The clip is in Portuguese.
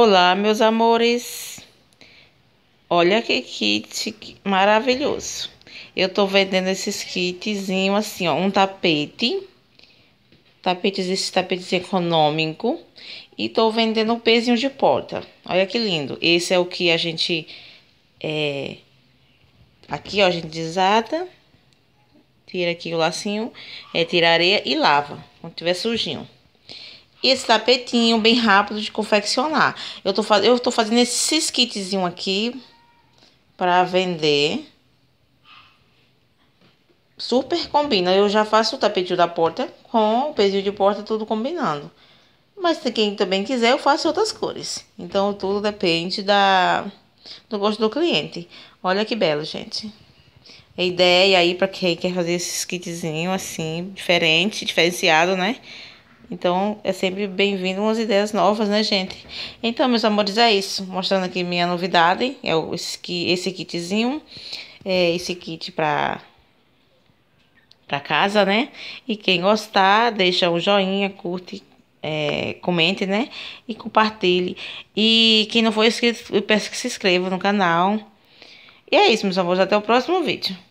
Olá, meus amores. Olha que kit maravilhoso. Eu tô vendendo esses kitzinho assim, ó, um tapete, tapetes, esse tapete econômico e tô vendendo um pezinho de porta. Olha que lindo. Esse é o que a gente é aqui, ó, a gente desata, tira aqui o lacinho, é tira areia e lava, quando tiver sujinho e esse tapetinho bem rápido de confeccionar. Eu tô, faz... eu tô fazendo esses kitzinho aqui para vender. Super combina. Eu já faço o tapetinho da porta com o pezinho de porta, tudo combinando. Mas se quem também quiser, eu faço outras cores. Então, tudo depende da... do gosto do cliente. Olha que belo, gente. A ideia aí para quem quer fazer esses kitzinhos assim, diferente, diferenciado, né? Então, é sempre bem-vindo umas ideias novas, né, gente? Então, meus amores, é isso. Mostrando aqui minha novidade. É esse kitzinho. É esse kit pra, pra casa, né? E quem gostar, deixa um joinha, curte, é, comente, né? E compartilhe. E quem não for inscrito, eu peço que se inscreva no canal. E é isso, meus amores. Até o próximo vídeo.